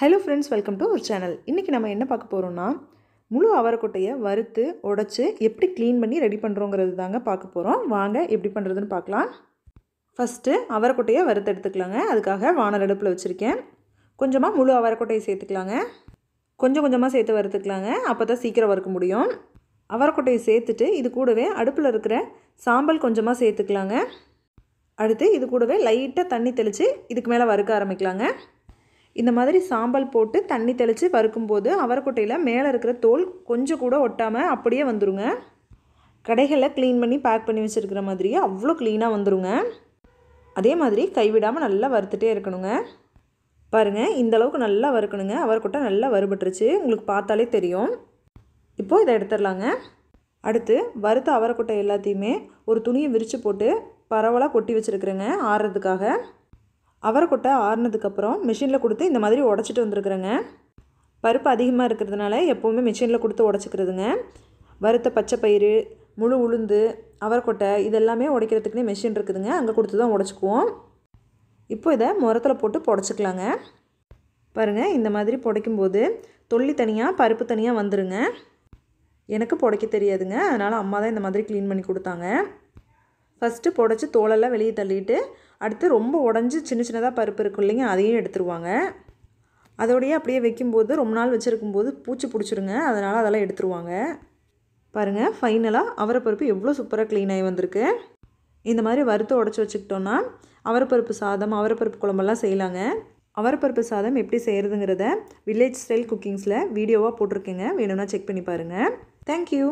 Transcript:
hello friends welcome to ஒரு channel இன்றைக்கி நம்ம என்ன பார்க்க போகிறோம்னா முழு அவரக்கொட்டையை வறுத்து உடச்சி எப்படி க்ளீன் பண்ணி ரெடி பண்ணுறோங்கிறது தாங்க பார்க்க போகிறோம் வாங்க எப்படி பண்ணுறதுன்னு பார்க்கலாம் ஃபஸ்ட்டு அவரக்கொட்டையை வறுத்து எடுத்துக்கலாங்க அதுக்காக வானல் அடுப்பில் வச்சுருக்கேன் கொஞ்சமாக முழு அவரக்கொட்டையை சேர்த்துக்கலாங்க கொஞ்சம் கொஞ்சமாக சேர்த்து வறுத்துக்கலாங்க அப்போ தான் சீக்கிரம் வறுக்க முடியும் அவரக்கொட்டையை சேர்த்துட்டு இது கூடவே அடுப்பில் இருக்கிற சாம்பல் கொஞ்சமாக சேர்த்துக்கலாங்க அடுத்து இது கூடவே லைட்டாக தண்ணி தெளித்து இதுக்கு மேலே வறுக்க ஆரம்பிக்கலாங்க இந்த மாதிரி சாம்பல் போட்டு தண்ணி தெளித்து வறுக்கும்போது அவரக்கொட்டையில் மேலே இருக்கிற தோல் கொஞ்சம் கூட ஒட்டாமல் அப்படியே வந்துடுங்க கடைகளில் க்ளீன் பண்ணி பேக் பண்ணி வச்சுருக்கிற மாதிரியே அவ்வளோ க்ளீனாக வந்துடுங்க அதே மாதிரி கைவிடாமல் நல்லா வறுத்துட்டே இருக்கணுங்க பாருங்கள் இந்தளவுக்கு நல்லா வறுக்கணுங்க அவர்கிட்ட நல்லா வறுபட்டுருச்சு உங்களுக்கு பார்த்தாலே தெரியும் இப்போது இதை எடுத்துடலாங்க அடுத்து வறுத்த அவரக்கொட்டை எல்லாத்தையுமே ஒரு துணியை விரித்து போட்டு பரவலாக கொட்டி வச்சுருக்குறேங்க ஆறுறதுக்காக அவரைக்கொட்டை ஆறுனதுக்கப்புறம் மிஷினில் கொடுத்து இந்த மாதிரி உடச்சிட்டு வந்துருக்குறேங்க பருப்பு அதிகமாக இருக்கிறதுனால எப்போவுமே மிஷினில் கொடுத்து உடச்சிக்கிறதுங்க வறுத்த பச்சை பயிறு முழு உளுந்து அவரைக்கொட்டை இதெல்லாமே உடைக்கிறதுக்குனே மிஷின் இருக்குதுங்க அங்கே கொடுத்து தான் உடச்சிக்குவோம் இப்போ இதை முரத்தில் போட்டு புடச்சிக்கலாங்க பாருங்கள் இந்த மாதிரி புடைக்கும்போது தொல்லி தனியாக பருப்பு தனியாக வந்துடுங்க எனக்கு புடைக்க தெரியாதுங்க அதனால் அம்மா தான் இந்த மாதிரி க்ளீன் பண்ணி கொடுத்தாங்க ஃபஸ்ட்டு புடச்சி தோலெல்லாம் வெளியே தள்ளிட்டு அடுத்து ரொம்ப உடஞ்சி சின்ன சின்னதாக பருப்பு இருக்கும் இல்லைங்க அதையும் எடுத்துருவாங்க அதோடையே அப்படியே வைக்கும்போது ரொம்ப நாள் வச்சுருக்கும் போது பூச்சி பிடிச்சிருங்க அதனால் அதெல்லாம் எடுத்துருவாங்க பாருங்கள் ஃபைனலாக அவரைப்பருப்பு எவ்வளோ சூப்பராக க்ளீன் ஆகி வந்திருக்கு இந்த மாதிரி வறுத்து உடச்சி வச்சுக்கிட்டோன்னா அவரைப்பருப்பு சாதம் அவரப்பருப்பு குழம்பெல்லாம் செய்யலாங்க அவரைப்பருப்பு சாதம் எப்படி செய்கிறதுங்கிறத வில்லேஜ் ஸ்டைல் குக்கிங்ஸில் வீடியோவாக போட்டிருக்கேங்க வேணும்னா செக் பண்ணி பாருங்கள் தேங்க்யூ